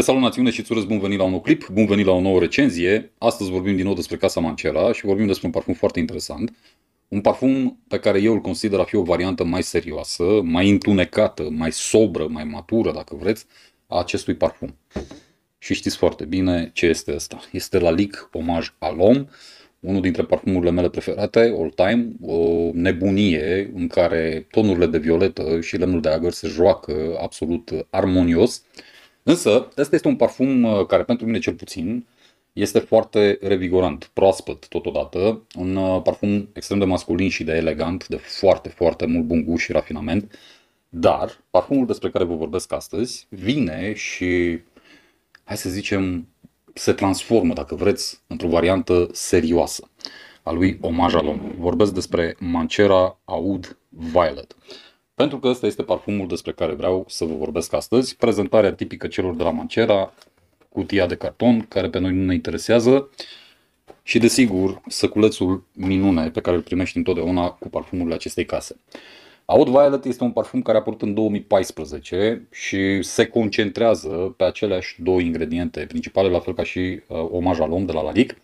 Te salut națiune și îți urez bun venit la un nou clip, bun venit la o nouă recenzie. Astăzi vorbim din nou despre Casa Mancera și vorbim despre un parfum foarte interesant. Un parfum pe care eu îl consider a fi o variantă mai serioasă, mai întunecată, mai sobră, mai matură, dacă vreți, a acestui parfum. Și știți foarte bine ce este asta. Este la Lic Omaj Alom, unul dintre parfumurile mele preferate, all time, o nebunie în care tonurile de violetă și lemnul de agăr se joacă absolut armonios. Însă, ăsta este un parfum uh, care pentru mine cel puțin este foarte revigorant, proaspăt totodată, un uh, parfum extrem de masculin și de elegant, de foarte, foarte mult bun gust și rafinament, dar parfumul despre care vă vorbesc astăzi vine și, hai să zicem, se transformă, dacă vreți, într-o variantă serioasă a lui Omaj Vorbesc despre Mancera Aud Violet. Pentru că ăsta este parfumul despre care vreau să vă vorbesc astăzi, prezentarea tipică celor de la Mancera, cutia de carton, care pe noi nu ne interesează, și desigur, săculețul minune pe care îl primești întotdeauna cu parfumurile acestei case. Out Violet este un parfum care a apărut în 2014 și se concentrează pe aceleași două ingrediente principale, la fel ca și uh, omaj om de la Lalic,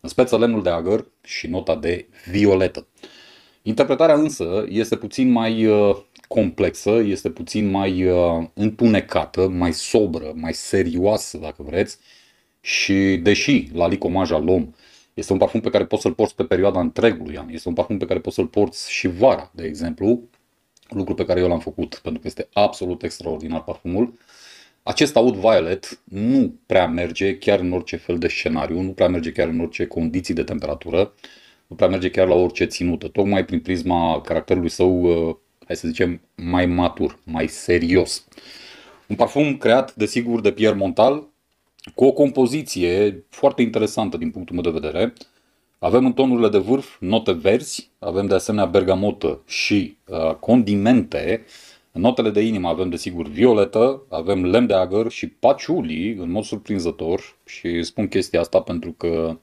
în speță lemnul de agăr și nota de violetă. Interpretarea însă este puțin mai uh, complexă, este puțin mai uh, întunecată, mai sobră, mai serioasă, dacă vreți. Și deși la Licomaja Lom este un parfum pe care poți să-l porți pe perioada întregului an, este un parfum pe care poți să-l porți și vara, de exemplu, lucru pe care eu l-am făcut, pentru că este absolut extraordinar parfumul. Acest aud violet nu prea merge chiar în orice fel de scenariu, nu prea merge chiar în orice condiții de temperatură, nu prea merge chiar la orice ținută, tocmai prin prisma caracterului său uh, hai să zicem, mai matur, mai serios. Un parfum creat, desigur, de Pierre Montal, cu o compoziție foarte interesantă din punctul meu de vedere. Avem în tonurile de vârf note verzi, avem de asemenea bergamotă și uh, condimente. În notele de inimă avem desigur violetă, avem lemn de agăr și paciulii, în mod surprinzător. Și spun chestia asta pentru că,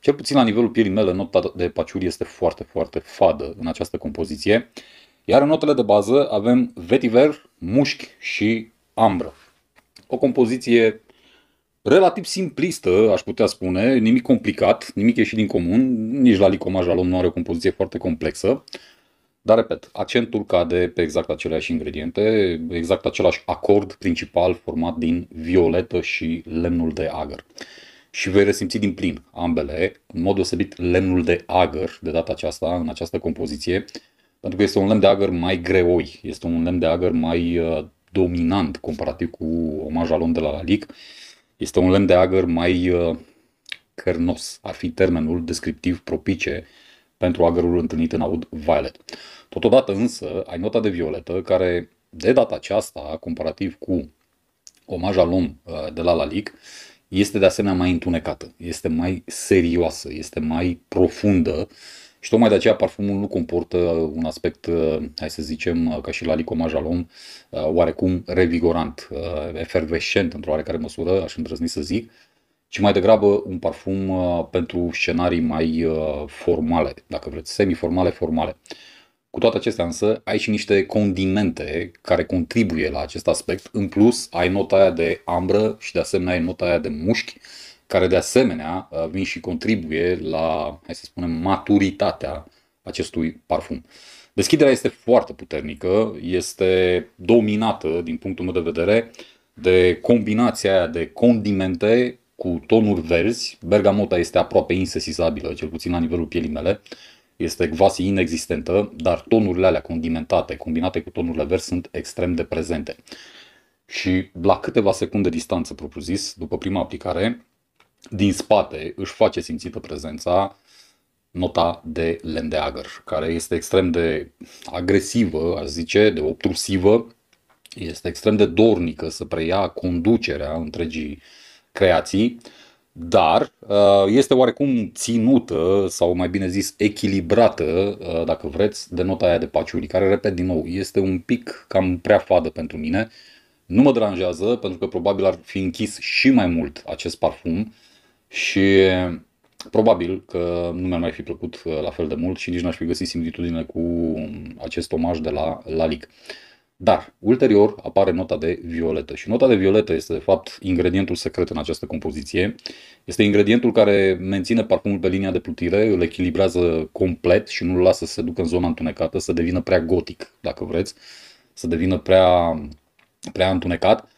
cel puțin la nivelul pielii mele, nota de paciuli este foarte, foarte fadă în această compoziție. Uh, iar în notele de bază avem vetiver, mușchi și ambră. O compoziție relativ simplistă, aș putea spune, nimic complicat, nimic ieșit din comun, nici la licomaj la nu are o compoziție foarte complexă. Dar, repet, accentul cade pe exact aceleași ingrediente, exact același acord principal format din violetă și lemnul de agăr. Și vei resimți din plin ambele, în mod deosebit lemnul de agăr, de data aceasta, în această compoziție, pentru că este un lemn de agăr mai greoi, este un lemn de agăr mai uh, dominant comparativ cu omajalon de la Lalic. Este un lemn de agăr mai uh, cărnos, ar fi termenul descriptiv propice pentru agărul întâlnit în aud violet. Totodată însă ai nota de violetă care de data aceasta, comparativ cu omaj alon uh, de la Lalic, este de asemenea mai întunecată, este mai serioasă, este mai profundă și tocmai de aceea parfumul nu comportă un aspect, uh, hai să zicem, uh, ca și la Lico Majalom, uh, oarecum revigorant, efervescent într-o oarecare măsură, aș îndrăzni să zic, ci mai degrabă un parfum pentru scenarii mai formale, dacă vreți, semi-formale, formale. Cu toate acestea însă, ai și niște condimente care contribuie la acest aspect. În plus, ai nota aia de ambră și de asemenea ai nota aia de mușchi, care de asemenea uh, vin și contribuie la, hai să spunem, maturitatea acestui parfum. Deschiderea este foarte puternică, este dominată, din punctul meu de vedere, de combinația aia de condimente cu tonuri verzi. Bergamota este aproape insesizabilă, cel puțin la nivelul pielii mele. Este quasi inexistentă, dar tonurile alea condimentate, combinate cu tonurile verzi, sunt extrem de prezente. Și la câteva secunde distanță, propriu zis, după prima aplicare, din spate își face simțită prezența nota de lendeagăr, care este extrem de agresivă, aș zice, de obtrusivă, este extrem de dornică să preia conducerea întregii creații, dar uh, este oarecum ținută sau mai bine zis echilibrată, uh, dacă vreți, de nota aia de paciuri, care, repet din nou, este un pic cam prea fadă pentru mine. Nu mă deranjează pentru că probabil ar fi închis și mai mult acest parfum, și probabil că nu mi-ar mai fi plăcut uh, la fel de mult și nici n-aș fi găsit similitudine cu um, acest omaj de la Lalic. Dar, ulterior, apare nota de violetă. Și nota de violetă este, de fapt, ingredientul secret în această compoziție. Este ingredientul care menține parfumul pe linia de plutire, îl echilibrează complet și nu-l lasă să se ducă în zona întunecată, să devină prea gotic, dacă vreți, să devină prea, prea întunecat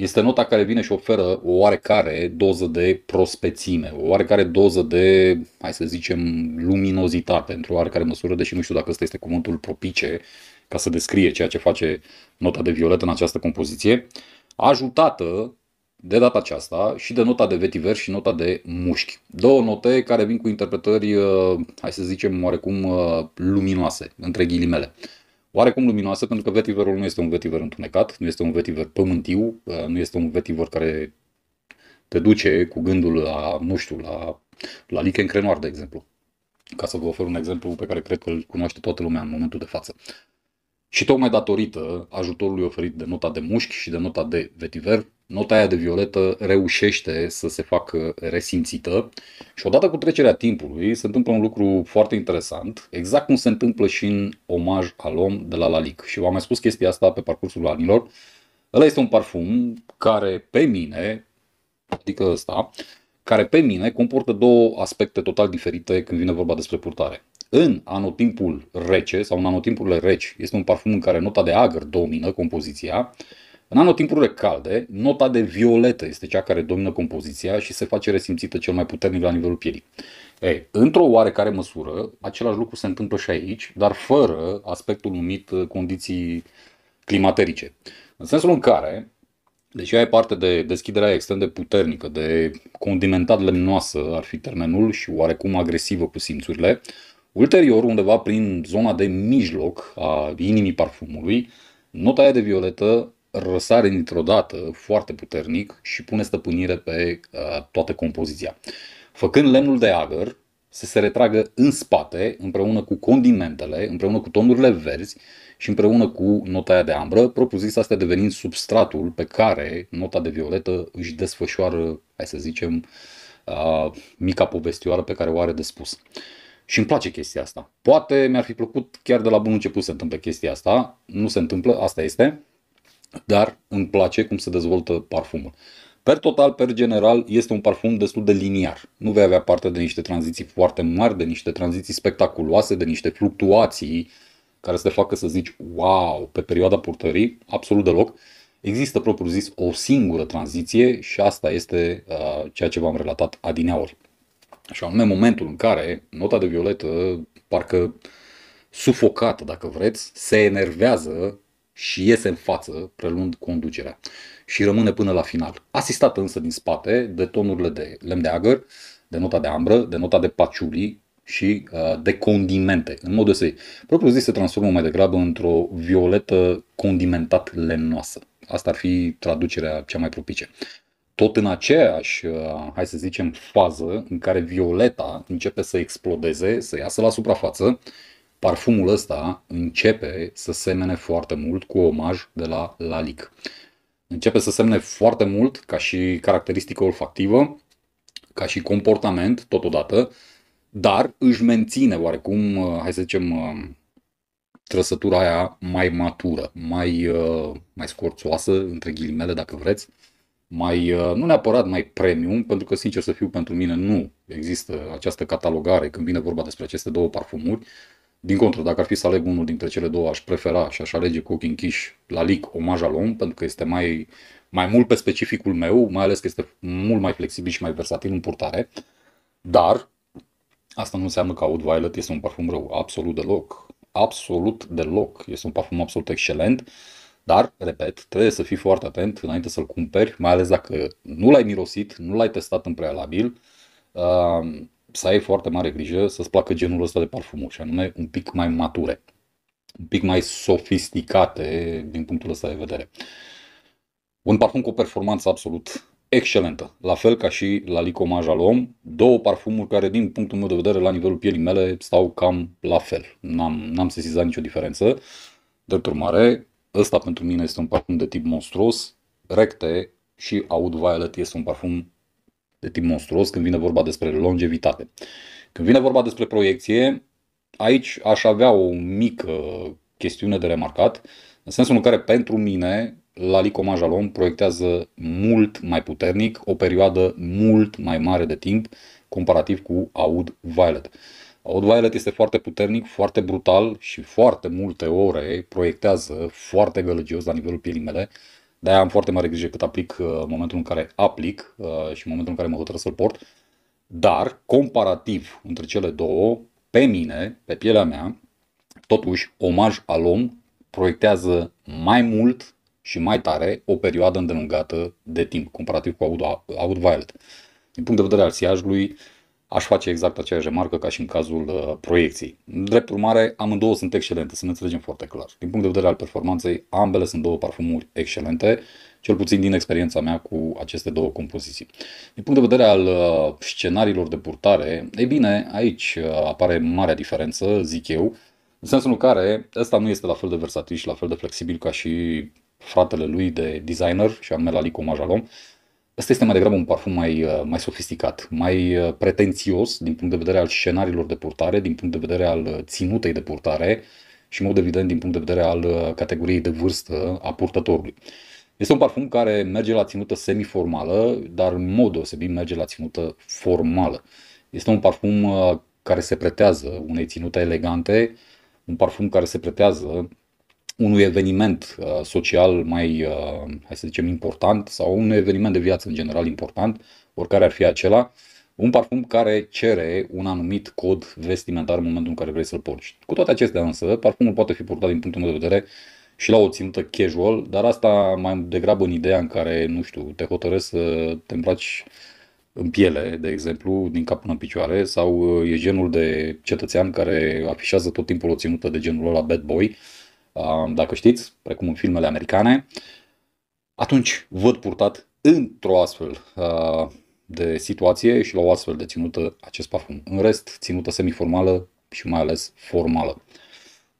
este nota care vine și oferă o oarecare doză de prospețime, o oarecare doză de, hai să zicem, luminozitate, într-o oarecare măsură, deși nu știu dacă ăsta este cuvântul propice ca să descrie ceea ce face nota de violet în această compoziție, ajutată de data aceasta și de nota de vetiver și nota de mușchi. Două note care vin cu interpretări, uh, hai să zicem, oarecum uh, luminoase, între ghilimele oarecum luminoasă, pentru că vetiverul nu este un vetiver întunecat, nu este un vetiver pământiu, uh, nu este un vetiver care te duce cu gândul la, nu știu, la, la lichen crenoar, de exemplu. Ca să vă ofer un exemplu pe care cred că îl cunoaște toată lumea în momentul de față. Și tocmai datorită ajutorului oferit de nota de mușchi și de nota de vetiver, nota aia de violetă reușește să se facă resimțită și odată cu trecerea timpului se întâmplă un lucru foarte interesant, exact cum se întâmplă și în omaj al om de la Lalic. Și v-am mai spus chestia asta pe parcursul anilor. Ăla este un parfum care pe mine, adică ăsta, care pe mine comportă două aspecte total diferite când vine vorba despre purtare. În anotimpul rece sau în anotimpurile reci este un parfum în care nota de agăr domină compoziția, în anotimpurile calde, nota de violetă este cea care domină compoziția și se face resimțită cel mai puternic la nivelul pielii. Ei, într-o oarecare măsură, același lucru se întâmplă și aici, dar fără aspectul numit uh, condiții climaterice. În sensul în care, deși ai parte de deschiderea extrem de puternică, de condimentat lemnoasă ar fi termenul și oarecum agresivă cu simțurile, ulterior, undeva prin zona de mijloc a inimii parfumului, nota aia de violetă răsare dintr-o dată foarte puternic și pune stăpânire pe uh, toată compoziția. Făcând lemnul de agăr să se retragă în spate împreună cu condimentele, împreună cu tonurile verzi și împreună cu nota aia de ambră, propriu-zis asta devenind substratul pe care nota de violetă își desfășoară, hai să zicem, a, uh, mica povestioară pe care o are de spus. Și îmi place chestia asta. Poate mi-ar fi plăcut chiar de la bun început să întâmple chestia asta. Nu se întâmplă, asta este dar îmi place cum se dezvoltă parfumul. Per total, per general, este un parfum destul de liniar. Nu vei avea parte de niște tranziții foarte mari, de niște tranziții spectaculoase, de niște fluctuații care să te facă să zici wow pe perioada purtării, absolut deloc. Există propriu zis o singură tranziție și asta este uh, ceea ce v-am relatat adineori. Și anume momentul în care nota de violetă, parcă sufocată dacă vreți, se enervează și iese în față, preluând conducerea și rămâne până la final. Asistată însă din spate de tonurile de lemn de agăr, de nota de ambră, de nota de paciuli și uh, de condimente. În mod deosebit, propriu zis se transformă mai degrabă într-o violetă condimentat lemnoasă. Asta ar fi traducerea cea mai propice. Tot în aceeași, uh, hai să zicem, fază în care violeta începe să explodeze, să iasă la suprafață parfumul ăsta începe să semene foarte mult cu omaj de la Lalic. Începe să semne foarte mult ca și caracteristică olfactivă, ca și comportament totodată, dar își menține oarecum, uh, hai să zicem, uh, trăsătura aia mai matură, mai, uh, mai scorțoasă, între ghilimele dacă vreți, mai, nu neapărat mai premium, pentru că sincer să fiu pentru mine nu există această catalogare când vine vorba despre aceste două parfumuri, din contră, dacă ar fi să aleg unul dintre cele două, aș prefera și aș alege cu ochii închiși la Lic o Alon, pentru că este mai, mai mult pe specificul meu, mai ales că este mult mai flexibil și mai versatil în purtare. Dar asta nu înseamnă că violet. este un parfum rău, absolut deloc. Absolut deloc. Este un parfum absolut excelent. Dar, repet, trebuie să fii foarte atent înainte să-l cumperi, mai ales dacă nu l-ai mirosit, nu l-ai testat în prealabil. Uh, să ai foarte mare grijă să-ți placă genul ăsta de parfumuri și anume un pic mai mature, un pic mai sofisticate din punctul ăsta de vedere. Un parfum cu o performanță absolut excelentă, la fel ca și la Licomaj al om, două parfumuri care din punctul meu de vedere la nivelul pielii mele stau cam la fel. N-am, n-am sesizat nicio diferență. De urmare, ăsta pentru mine este un parfum de tip monstruos, recte și Aud Violet este un parfum de tip monstruos când vine vorba despre longevitate. Când vine vorba despre proiecție, aici aș avea o mică chestiune de remarcat, în sensul în care pentru mine Lalico Majalon proiectează mult mai puternic, o perioadă mult mai mare de timp comparativ cu Aud Violet. Aud Violet este foarte puternic, foarte brutal și foarte multe ore proiectează foarte gălăgios la nivelul pielii mele, de am foarte mare grijă cât aplic în uh, momentul în care aplic uh, și în momentul în care mă hotărăsc să-l port. Dar, comparativ între cele două, pe mine, pe pielea mea, totuși, omaj al om proiectează mai mult și mai tare o perioadă îndelungată de timp, comparativ cu Aud, Wild. Din punct de vedere al siajului, uh, aș face exact aceeași remarcă ca și în cazul uh, proiecției. Drept urmare, amândouă sunt excelente, să ne înțelegem foarte clar. Din punct de vedere al performanței, ambele sunt două parfumuri excelente, cel puțin din experiența mea cu aceste două compoziții. Din punct de vedere al uh, scenariilor de purtare, ei bine, aici uh, apare marea diferență, zic eu, în sensul în care ăsta nu este la fel de versatil și la fel de flexibil ca și fratele lui de designer, și anume Lico Majalom, Ăsta este mai degrabă un parfum mai, uh, mai sofisticat, mai uh, pretențios din punct de vedere al scenariilor de purtare, din punct de vedere al uh, ținutei de purtare și, în mod evident, din punct de vedere al categoriei de vârstă a purtătorului. Este un parfum care merge la ținută semiformală, dar în mod deosebit merge la ținută formală. Este un parfum care se pretează unei ținute elegante, un parfum care se pretează unui eveniment uh, social mai, uh, hai să zicem, important sau un eveniment de viață în general important, oricare ar fi acela, un parfum care cere un anumit cod vestimentar în momentul în care vrei să-l porci. Cu toate acestea însă, parfumul poate fi purtat din punctul meu de vedere și la o ținută casual, dar asta mai degrabă în ideea în care, nu știu, te hotărăști să te îmbraci în piele, de exemplu, din cap până în picioare, sau uh, e genul de cetățean care afișează tot timpul o ținută de genul ăla bad boy, uh, Um, dacă știți, precum în filmele americane, atunci văd purtat într-o astfel uh, de situație și la o astfel de ținută acest parfum. În rest, ținută semiformală și mai ales formală.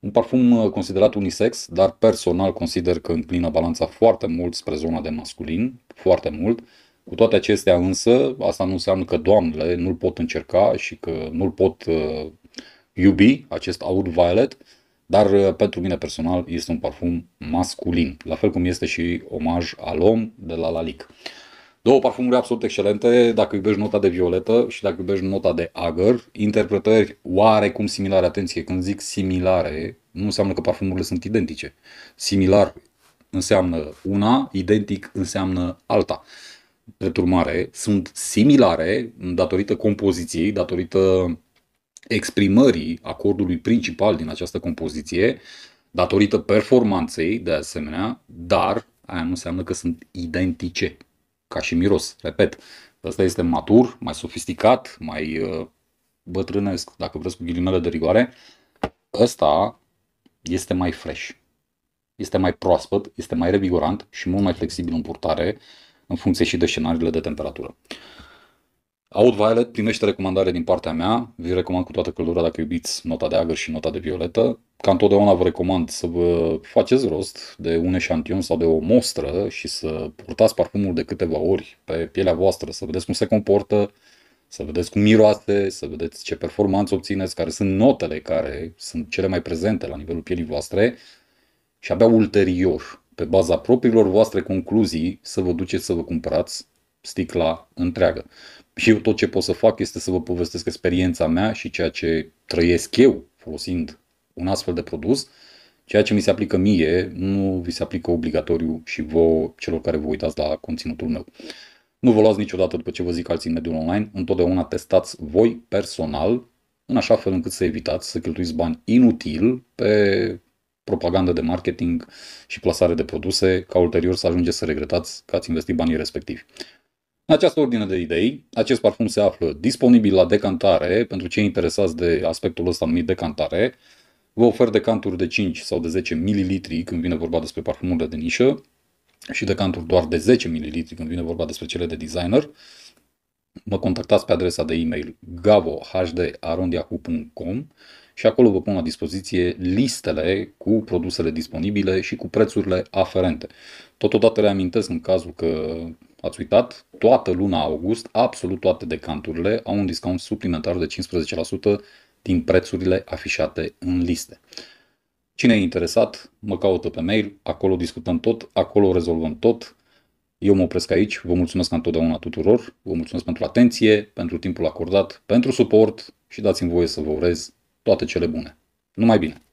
Un parfum uh, considerat unisex, dar personal consider că înclină balanța foarte mult spre zona de masculin, foarte mult. Cu toate acestea însă, asta nu înseamnă că doamnele nu-l pot încerca și că nu-l pot uh, iubi, acest aur violet, uh, dar uh, pentru mine personal este un parfum masculin, la fel cum este și omaj al om de la Lalic. Două parfumuri absolut excelente, dacă iubești nota de violetă și dacă iubești nota de agăr, interpretări oarecum similare, atenție, când zic similare, nu înseamnă că parfumurile sunt identice. Similar înseamnă una, identic înseamnă alta. Drept urmare, sunt similare datorită compoziției, datorită exprimării acordului principal din această compoziție, datorită performanței, de asemenea, dar aia nu înseamnă că sunt identice, ca și miros, repet. Ăsta este matur, mai sofisticat, mai uh, bătrânesc, dacă vreți cu ghilimele de rigoare. Ăsta este mai fresh, este mai proaspăt, este mai revigorant și mult mai flexibil în purtare, în funcție și de scenariile de temperatură violet primește recomandare din partea mea, vi recomand cu toată căldura dacă iubiți nota de agăr și nota de violetă. Ca întotdeauna vă recomand să vă faceți rost de un eșantion sau de o mostră și să purtați parfumul de câteva ori pe pielea voastră, să vedeți cum se comportă, să vedeți cum miroase, să vedeți ce performanță obțineți, care sunt notele care sunt cele mai prezente la nivelul pielii voastre și abia ulterior, pe baza propriilor voastre concluzii, să vă duceți să vă cumpărați sticla întreagă. Și eu tot ce pot să fac este să vă povestesc experiența mea și ceea ce trăiesc eu folosind un astfel de produs. Ceea ce mi se aplică mie nu vi se aplică obligatoriu și vouă celor care vă uitați la conținutul meu. Nu vă luați niciodată după ce vă zic alții în mediul online, întotdeauna testați voi personal, în așa fel încât să evitați să cheltuiți bani inutil pe propagandă de marketing și plasare de produse, ca ulterior să ajungeți să regretați că ați investit banii respectivi. În această ordine de idei, acest parfum se află disponibil la decantare pentru cei interesați de aspectul ăsta numit decantare. Vă ofer decanturi de 5 sau de 10 ml când vine vorba despre parfumurile de nișă și decanturi doar de 10 ml când vine vorba despre cele de designer. Mă contactați pe adresa de e-mail gavohdh.com și acolo vă pun la dispoziție listele cu produsele disponibile și cu prețurile aferente. Totodată reamintesc în cazul că ați uitat, toată luna august, absolut toate decanturile au un discount suplimentar de 15% din prețurile afișate în liste. Cine e interesat, mă caută pe mail, acolo discutăm tot, acolo rezolvăm tot. Eu mă opresc aici, vă mulțumesc întotdeauna tuturor, vă mulțumesc pentru atenție, pentru timpul acordat, pentru suport și dați-mi voie să vă urez toate cele bune. Numai bine!